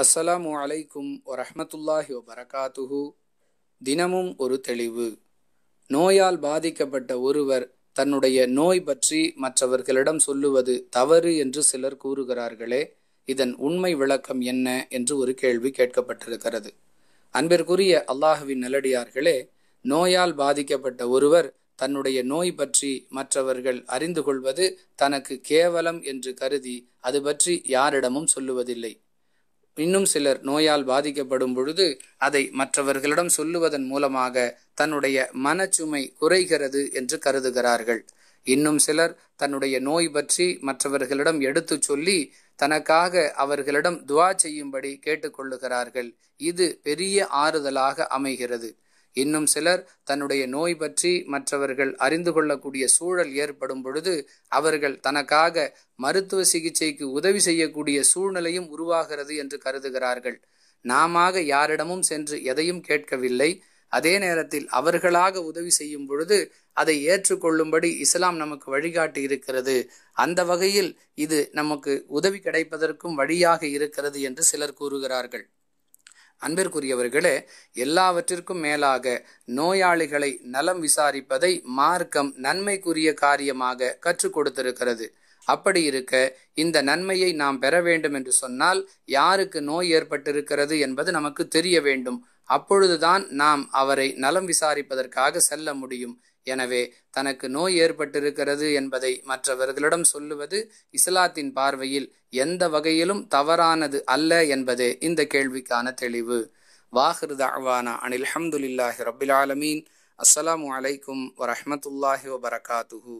அஸ்ஸலாமு அலைக்கும் வரஹமத்துல்லாஹி வபரகாத்துஹு தினமும் ஒரு தெளிவு நோயால் பாதிக்கப்பட்ட ஒருவர் தன்னுடைய நோய் பற்றி மற்றவர்களிடம் சொல்லுவது தவறு என்று சிலர் கூறுகிறார்களே இதன் உண்மை விளக்கம் என்ன என்று ஒரு கேள்வி கேட்கப்பட்டிருக்கிறது அன்பிற்குரிய அல்லாஹுவின் நல்லடியார்களே நோயால் பாதிக்கப்பட்ட ஒருவர் தன்னுடைய நோய் பற்றி மற்றவர்கள் அறிந்து கொள்வது தனக்கு கேவலம் என்று கருதி அது பற்றி யாரிடமும் சொல்லுவதில்லை இன்னும் சிலர் நோயால் பாதிக்கப்படும் பொழுது அதை மற்றவர்களிடம் சொல்லுவதன் மூலமாக தன்னுடைய மனச்சுமை குறைகிறது என்று கருதுகிறார்கள் இன்னும் சிலர் தன்னுடைய நோய் பற்றி மற்றவர்களிடம் எடுத்து சொல்லி தனக்காக அவர்களிடம் துவா செய்யும்படி கேட்டுக்கொள்ளுகிறார்கள் இது பெரிய ஆறுதலாக அமைகிறது இன்னும் சிலர் தன்னுடைய நோய் பற்றி மற்றவர்கள் அறிந்து கொள்ளக்கூடிய சூழல் ஏற்படும் பொழுது அவர்கள் தனக்காக மருத்துவ சிகிச்சைக்கு உதவி செய்யக்கூடிய சூழ்நிலையும் உருவாகிறது என்று கருதுகிறார்கள் நாம யாரிடமும் சென்று எதையும் கேட்கவில்லை அதே நேரத்தில் அவர்களாக உதவி செய்யும் பொழுது அதை ஏற்றுக்கொள்ளும்படி இஸ்லாம் நமக்கு வழிகாட்டி இருக்கிறது அந்த வகையில் இது நமக்கு உதவி கிடைப்பதற்கும் வழியாக இருக்கிறது என்று சிலர் கூறுகிறார்கள் அன்பிற்குரியவர்களே எல்லாவற்றிற்கும் மேலாக நோயாளிகளை நலம் விசாரிப்பதை மார்க்கம் நன்மைக்குரிய காரியமாக கற்றுக் கொடுத்திருக்கிறது அப்படி இருக்க இந்த நன்மையை நாம் பெற வேண்டும் என்று சொன்னால் யாருக்கு நோய் ஏற்பட்டிருக்கிறது என்பது நமக்கு தெரிய வேண்டும் அப்பொழுதுதான் நாம் அவரை நலம் விசாரிப்பதற்காக செல்ல முடியும் எனவே தனக்கு நோய் ஏற்பட்டிருக்கிறது என்பதை மற்றவர்களிடம் சொல்லுவது இஸ்லாத்தின் பார்வையில் எந்த வகையிலும் தவறானது அல்ல என்பதே இந்த கேள்விக்கான தெளிவு வாஹிரு தாவானா அனில் அஹமதுல்லாஹி ரபில் ஆலமீன் அஸ்லாம் வலைக்கும் வரமத்துல்லாஹி வபரகாத்துஹூ